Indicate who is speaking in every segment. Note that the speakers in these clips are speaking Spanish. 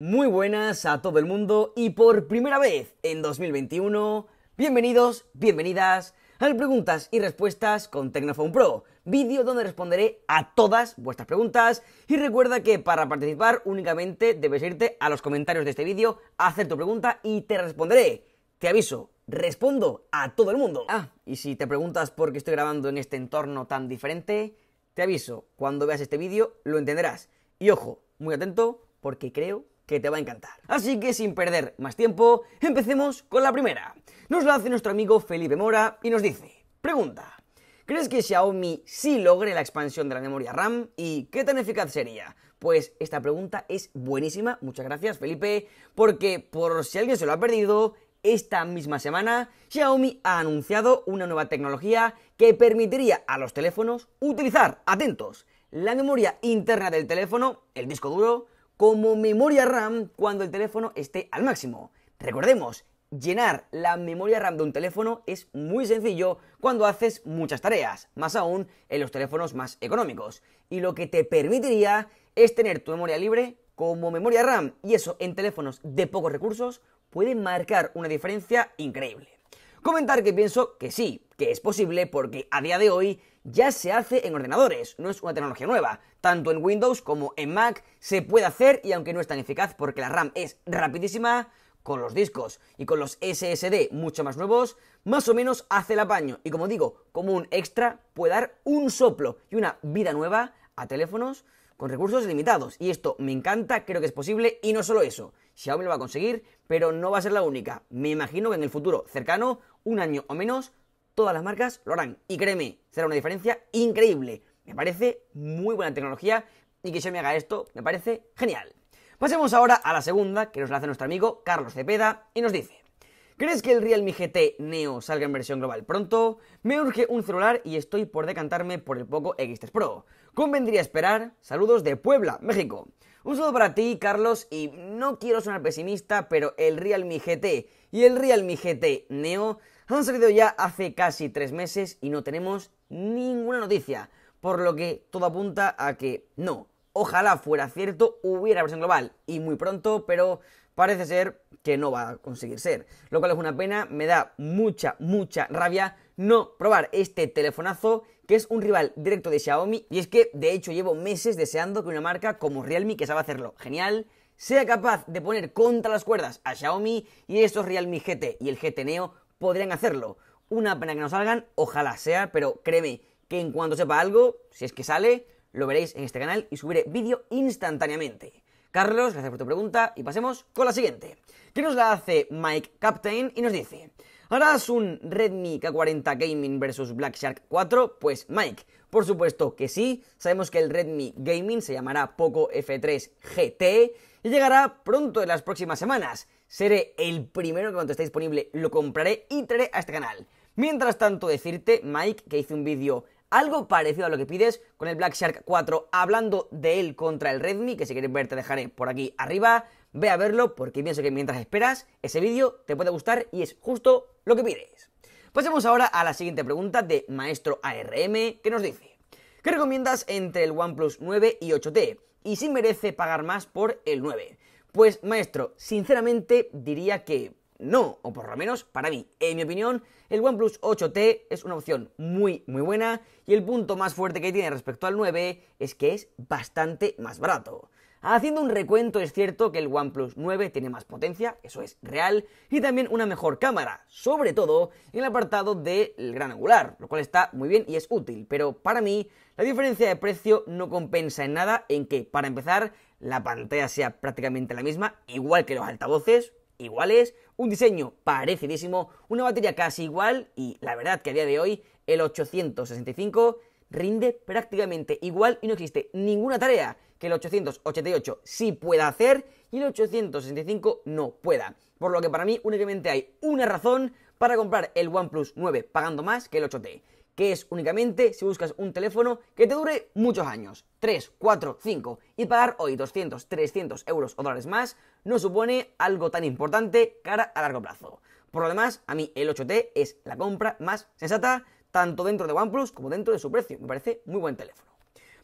Speaker 1: Muy buenas a todo el mundo y por primera vez en 2021, bienvenidos, bienvenidas al Preguntas y Respuestas con Tecnophone Pro, vídeo donde responderé a todas vuestras preguntas y recuerda que para participar únicamente debes irte a los comentarios de este vídeo, hacer tu pregunta y te responderé. Te aviso, respondo a todo el mundo. Ah, y si te preguntas por qué estoy grabando en este entorno tan diferente, te aviso, cuando veas este vídeo lo entenderás. Y ojo, muy atento porque creo que te va a encantar. Así que sin perder más tiempo, empecemos con la primera. Nos la hace nuestro amigo Felipe Mora y nos dice, pregunta, ¿crees que Xiaomi sí logre la expansión de la memoria RAM y qué tan eficaz sería? Pues esta pregunta es buenísima, muchas gracias Felipe, porque por si alguien se lo ha perdido, esta misma semana, Xiaomi ha anunciado una nueva tecnología que permitiría a los teléfonos utilizar, atentos, la memoria interna del teléfono, el disco duro, como memoria RAM cuando el teléfono esté al máximo. Recordemos, llenar la memoria RAM de un teléfono es muy sencillo cuando haces muchas tareas, más aún en los teléfonos más económicos. Y lo que te permitiría es tener tu memoria libre como memoria RAM, y eso en teléfonos de pocos recursos puede marcar una diferencia increíble. Comentar que pienso que sí, que es posible porque a día de hoy ya se hace en ordenadores, no es una tecnología nueva. Tanto en Windows como en Mac se puede hacer y aunque no es tan eficaz porque la RAM es rapidísima, con los discos y con los SSD mucho más nuevos, más o menos hace el apaño. Y como digo, como un extra puede dar un soplo y una vida nueva a teléfonos con recursos limitados. Y esto me encanta, creo que es posible y no solo eso. Xiaomi lo va a conseguir, pero no va a ser la única. Me imagino que en el futuro cercano, un año o menos, todas las marcas lo harán. Y créeme, será una diferencia increíble. Me parece muy buena tecnología y que me haga esto me parece genial. Pasemos ahora a la segunda que nos la hace nuestro amigo Carlos Cepeda y nos dice: ¿Crees que el Realme GT Neo salga en versión global pronto? Me urge un celular y estoy por decantarme por el Poco X3 Pro. Convendría esperar. Saludos de Puebla, México. Un saludo para ti, Carlos, y no quiero sonar pesimista, pero el Realme GT y el Realme GT Neo han salido ya hace casi tres meses y no tenemos ninguna noticia, por lo que todo apunta a que no. Ojalá fuera cierto, hubiera versión global y muy pronto, pero parece ser que no va a conseguir ser. Lo cual es una pena, me da mucha, mucha rabia no probar este telefonazo que es un rival directo de Xiaomi y es que de hecho llevo meses deseando que una marca como Realme que sabe hacerlo genial sea capaz de poner contra las cuerdas a Xiaomi y estos Realme GT y el GT Neo podrían hacerlo. Una pena que no salgan, ojalá sea, pero créeme que en cuanto sepa algo, si es que sale, lo veréis en este canal y subiré vídeo instantáneamente. Carlos, gracias por tu pregunta y pasemos con la siguiente, que nos la hace Mike Captain y nos dice, ¿harás un Redmi K40 Gaming versus Black Shark 4? Pues Mike, por supuesto que sí, sabemos que el Redmi Gaming se llamará Poco F3 GT y llegará pronto en las próximas semanas. Seré el primero que cuando esté disponible lo compraré y traeré a este canal. Mientras tanto, decirte, Mike, que hice un vídeo algo parecido a lo que pides con el Black Shark 4 hablando de él contra el Redmi, que si quieres ver te dejaré por aquí arriba. Ve a verlo porque pienso que mientras esperas, ese vídeo te puede gustar y es justo lo que pides. Pasemos ahora a la siguiente pregunta de Maestro ARM, que nos dice, ¿qué recomiendas entre el OnePlus 9 y 8T? Y si merece pagar más por el 9. Pues maestro, sinceramente diría que no, o por lo menos para mí. En mi opinión, el OnePlus 8T es una opción muy, muy buena y el punto más fuerte que tiene respecto al 9 es que es bastante más barato. Haciendo un recuento es cierto que el OnePlus 9 tiene más potencia, eso es real, y también una mejor cámara, sobre todo en el apartado del gran angular, lo cual está muy bien y es útil, pero para mí la diferencia de precio no compensa en nada en que, para empezar, la pantalla sea prácticamente la misma, igual que los altavoces, iguales, un diseño parecidísimo, una batería casi igual y la verdad que a día de hoy el 865 rinde prácticamente igual y no existe ninguna tarea que el 888 sí pueda hacer y el 865 no pueda. Por lo que para mí únicamente hay una razón para comprar el OnePlus 9 pagando más que el 8T que es únicamente si buscas un teléfono que te dure muchos años, 3, 4, 5, y pagar hoy 200, 300 euros o dólares más no supone algo tan importante cara a largo plazo. Por lo demás, a mí el 8T es la compra más sensata tanto dentro de OnePlus como dentro de su precio. Me parece muy buen teléfono.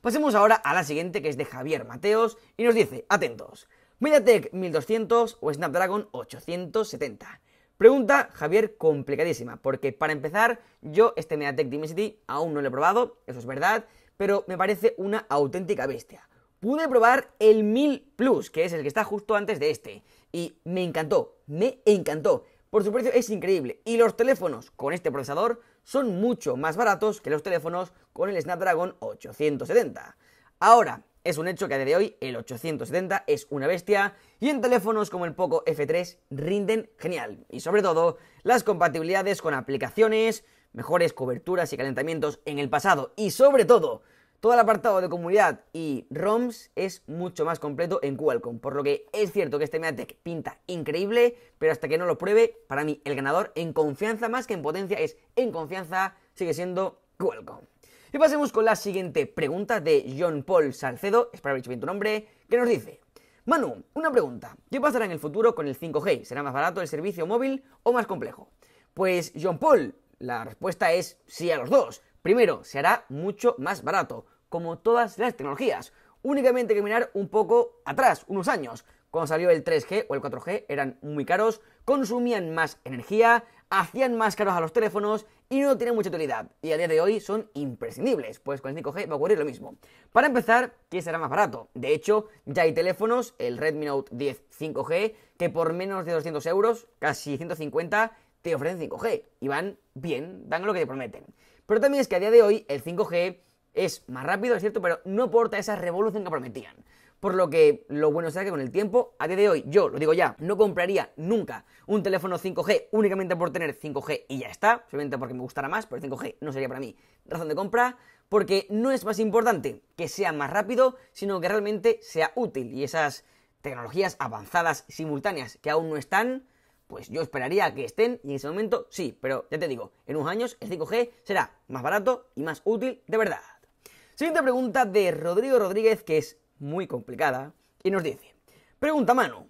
Speaker 1: Pasemos ahora a la siguiente que es de Javier Mateos y nos dice, atentos, MediaTek 1200 o Snapdragon 870. Pregunta, Javier, complicadísima, porque para empezar, yo este Mediatek Dimensity aún no lo he probado, eso es verdad, pero me parece una auténtica bestia. Pude probar el 1000 Plus, que es el que está justo antes de este, y me encantó, me encantó. Por su precio es increíble, y los teléfonos con este procesador son mucho más baratos que los teléfonos con el Snapdragon 870. Ahora, es un hecho que a día de hoy el 870 es una bestia y en teléfonos como el Poco F3 rinden genial. Y sobre todo, las compatibilidades con aplicaciones, mejores coberturas y calentamientos en el pasado y sobre todo, todo el apartado de comunidad y ROMs es mucho más completo en Qualcomm, por lo que es cierto que este MediaTek pinta increíble, pero hasta que no lo pruebe, para mí el ganador en confianza más que en potencia es en confianza, sigue siendo Qualcomm. Y pasemos con la siguiente pregunta de John Paul Salcedo, espero haber dicho bien tu nombre, que nos dice, Manu, una pregunta, ¿qué pasará en el futuro con el 5G? ¿Será más barato el servicio móvil o más complejo? Pues John Paul, la respuesta es sí a los dos. Primero, se hará mucho más barato, como todas las tecnologías. Únicamente hay que mirar un poco atrás, unos años, cuando salió el 3G o el 4G eran muy caros, consumían más energía, hacían más caros a los teléfonos y no tienen mucha utilidad. Y a día de hoy son imprescindibles, pues con el 5G va a ocurrir lo mismo. Para empezar, ¿qué será más barato. De hecho, ya hay teléfonos, el Redmi Note 10 5G, que por menos de 200 euros, casi 150, te ofrecen 5G. Y van bien, dan lo que te prometen. Pero también es que a día de hoy el 5G es más rápido, es cierto, pero no aporta esa revolución que prometían. Por lo que lo bueno será que con el tiempo, a día de hoy, yo lo digo ya, no compraría nunca un teléfono 5G únicamente por tener 5G y ya está, simplemente porque me gustará más, pero 5G no sería para mí razón de compra, porque no es más importante que sea más rápido, sino que realmente sea útil y esas tecnologías avanzadas simultáneas que aún no están, pues yo esperaría que estén y en ese momento sí, pero ya te digo, en unos años el 5G será más barato y más útil de verdad. Siguiente pregunta de Rodrigo Rodríguez, que es muy complicada, y nos dice, pregunta mano,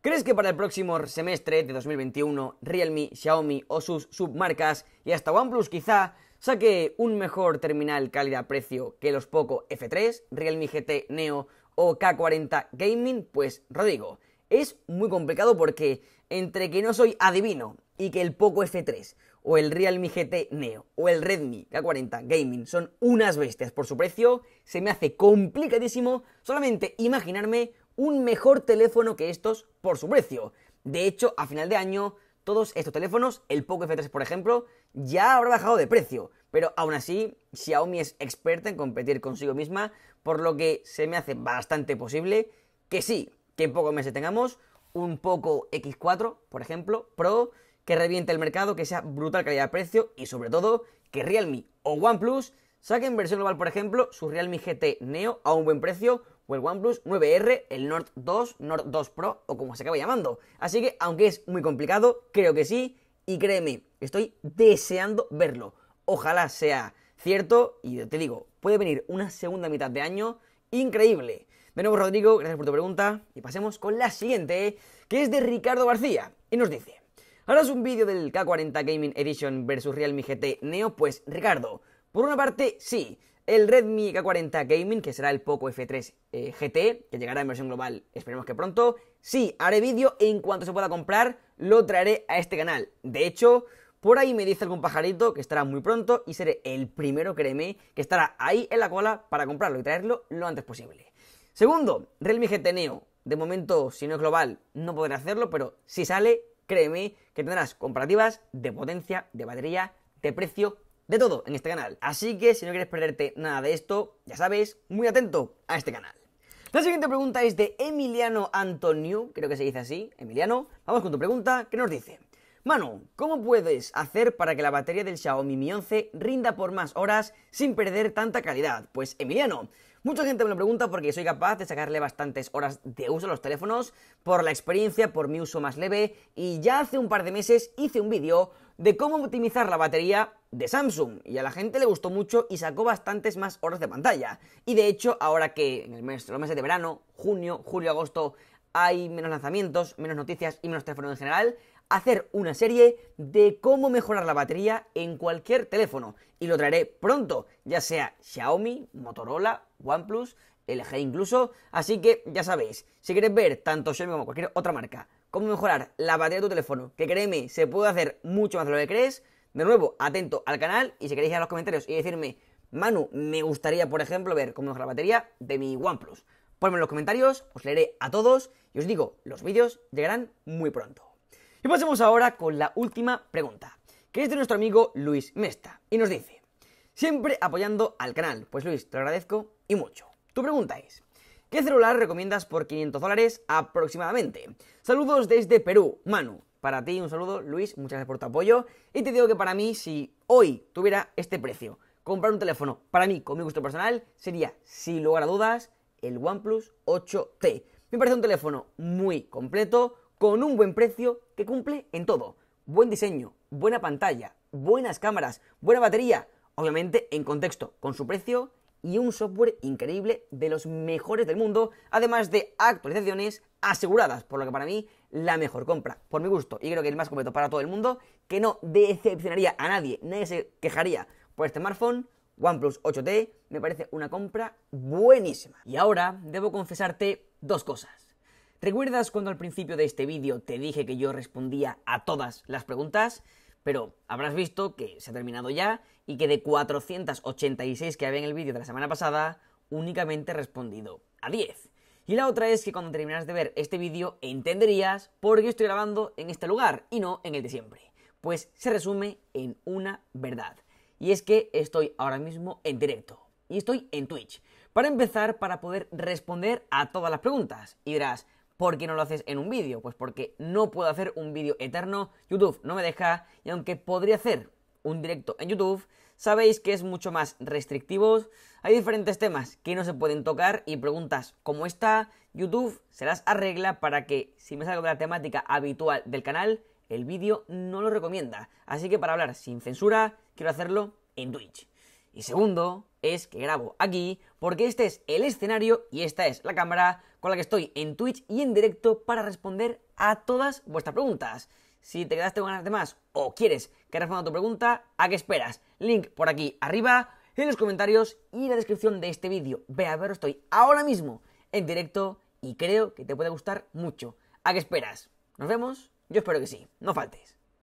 Speaker 1: ¿crees que para el próximo semestre de 2021 Realme, Xiaomi o sus submarcas y hasta OnePlus quizá saque un mejor terminal calidad-precio que los Poco F3, Realme GT Neo o K40 Gaming? Pues Rodrigo, es muy complicado porque entre que no soy adivino y que el Poco F3 o el Realme GT Neo o el Redmi K40 Gaming son unas bestias por su precio, se me hace complicadísimo solamente imaginarme un mejor teléfono que estos por su precio. De hecho, a final de año, todos estos teléfonos, el Poco F3 por ejemplo, ya habrá bajado de precio, pero aún así Xiaomi es experta en competir consigo misma, por lo que se me hace bastante posible que sí, que en pocos meses tengamos un Poco X4, por ejemplo, Pro, que reviente el mercado, que sea brutal calidad-precio y sobre todo que Realme o OnePlus saquen versión global, por ejemplo, su Realme GT Neo a un buen precio o el OnePlus 9R, el Nord 2, Nord 2 Pro o como se acaba llamando. Así que, aunque es muy complicado, creo que sí y créeme, estoy deseando verlo. Ojalá sea cierto y te digo, puede venir una segunda mitad de año increíble. De nuevo, Rodrigo, gracias por tu pregunta y pasemos con la siguiente, que es de Ricardo García y nos dice... Ahora es un vídeo del K40 Gaming Edition versus Realme GT Neo, pues Ricardo, por una parte sí, el Redmi K40 Gaming, que será el Poco F3 eh, GT, que llegará en versión global, esperemos que pronto, sí, haré vídeo en cuanto se pueda comprar, lo traeré a este canal. De hecho, por ahí me dice algún pajarito que estará muy pronto y seré el primero, créeme, que estará ahí en la cola para comprarlo y traerlo lo antes posible. Segundo, Realme GT Neo. De momento, si no es global, no podré hacerlo, pero si sale, créeme que tendrás comparativas de potencia, de batería, de precio, de todo en este canal. Así que si no quieres perderte nada de esto, ya sabes, muy atento a este canal. La siguiente pregunta es de Emiliano Antonio, creo que se dice así, Emiliano. Vamos con tu pregunta, que nos dice. Manu, ¿cómo puedes hacer para que la batería del Xiaomi Mi 11 rinda por más horas sin perder tanta calidad? Pues Emiliano, Mucha gente me lo pregunta porque soy capaz de sacarle bastantes horas de uso a los teléfonos por la experiencia, por mi uso más leve y ya hace un par de meses hice un vídeo de cómo optimizar la batería de Samsung y a la gente le gustó mucho y sacó bastantes más horas de pantalla. Y de hecho, ahora que en el mes, los meses de verano, junio, julio, agosto, hay menos lanzamientos, menos noticias y menos teléfonos en general, hacer una serie de cómo mejorar la batería en cualquier teléfono y lo traeré pronto, ya sea Xiaomi, Motorola, OnePlus, LG incluso, así que ya sabéis, si queréis ver tanto Xiaomi como cualquier otra marca, cómo mejorar la batería de tu teléfono, que créeme, se puede hacer mucho más de lo que crees, de nuevo, atento al canal y si queréis ir los comentarios y decirme, Manu, me gustaría, por ejemplo, ver cómo mejorar la batería de mi OnePlus. Ponme en los comentarios, os leeré a todos y os digo, los vídeos llegarán muy pronto. Y pasemos ahora con la última pregunta, que es de nuestro amigo Luis Mesta, y nos dice, siempre apoyando al canal, pues Luis, te lo agradezco y mucho. Tu pregunta es, ¿qué celular recomiendas por 500 dólares aproximadamente? Saludos desde Perú, Manu. Para ti un saludo, Luis, muchas gracias por tu apoyo. Y te digo que para mí, si hoy tuviera este precio, comprar un teléfono, para mí, con mi gusto personal, sería, sin lugar a dudas, el OnePlus 8T. Me parece un teléfono muy completo, con un buen precio que cumple en todo. Buen diseño, buena pantalla, buenas cámaras, buena batería, obviamente en contexto con su precio y un software increíble de los mejores del mundo, además de actualizaciones aseguradas, por lo que para mí la mejor compra, por mi gusto, y creo que el más completo para todo el mundo, que no decepcionaría a nadie, nadie se quejaría por este smartphone, OnePlus 8T, me parece una compra buenísima. Y ahora debo confesarte dos cosas. ¿Recuerdas cuando al principio de este vídeo te dije que yo respondía a todas las preguntas? Pero habrás visto que se ha terminado ya y que de 486 que había en el vídeo de la semana pasada, únicamente he respondido a 10. Y la otra es que cuando terminas de ver este vídeo entenderías por qué estoy grabando en este lugar y no en el de siempre. Pues se resume en una verdad. Y es que estoy ahora mismo en directo. Y estoy en Twitch. Para empezar, para poder responder a todas las preguntas. Y dirás, ¿Por qué no lo haces en un vídeo? Pues porque no puedo hacer un vídeo eterno, YouTube no me deja, y aunque podría hacer un directo en YouTube, sabéis que es mucho más restrictivo, hay diferentes temas que no se pueden tocar y preguntas como esta, YouTube se las arregla para que si me salgo de la temática habitual del canal, el vídeo no lo recomienda. Así que para hablar sin censura, quiero hacerlo en Twitch. Y segundo, es que grabo aquí porque este es el escenario y esta es la cámara con la que estoy en Twitch y en directo para responder a todas vuestras preguntas. Si te quedaste con ganas de más o quieres que responda a tu pregunta, ¿a qué esperas? Link por aquí arriba, en los comentarios y en la descripción de este vídeo. Ve a ver, estoy ahora mismo en directo y creo que te puede gustar mucho. ¿A qué esperas? ¿Nos vemos? Yo espero que sí, no faltes.